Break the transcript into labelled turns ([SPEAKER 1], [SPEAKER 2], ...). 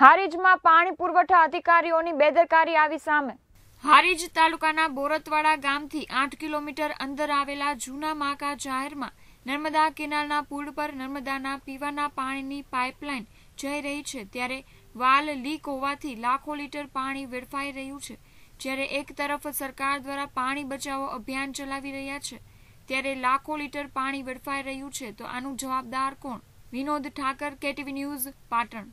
[SPEAKER 1] હારીજમાં પાણી પુરવઠા અધિકારીઓની બેદરકારી આવી સામે હારીજ તાલુકાના બોરતવાડા ગામથી આઠ કિલોમીટર અંદર આવેલા જૂના માકા જાહેરમાં નર્મદા કેનાલના પુલ પર નર્મદાના પીવાના પાણીની પાઇપલાઇન જઈ રહી છે ત્યારે વાલ લીક હોવાથી લાખો લીટર પાણી વેડફાઈ રહ્યું છે જ્યારે એક તરફ સરકાર દ્વારા પાણી બચાવો અભિયાન ચલાવી રહ્યા છે ત્યારે લાખો લીટર પાણી વેડફાઈ રહ્યું છે તો આનું જવાબદાર કોણ વિનોદ ઠાકર કેટીવી ન્યૂઝ પાટણ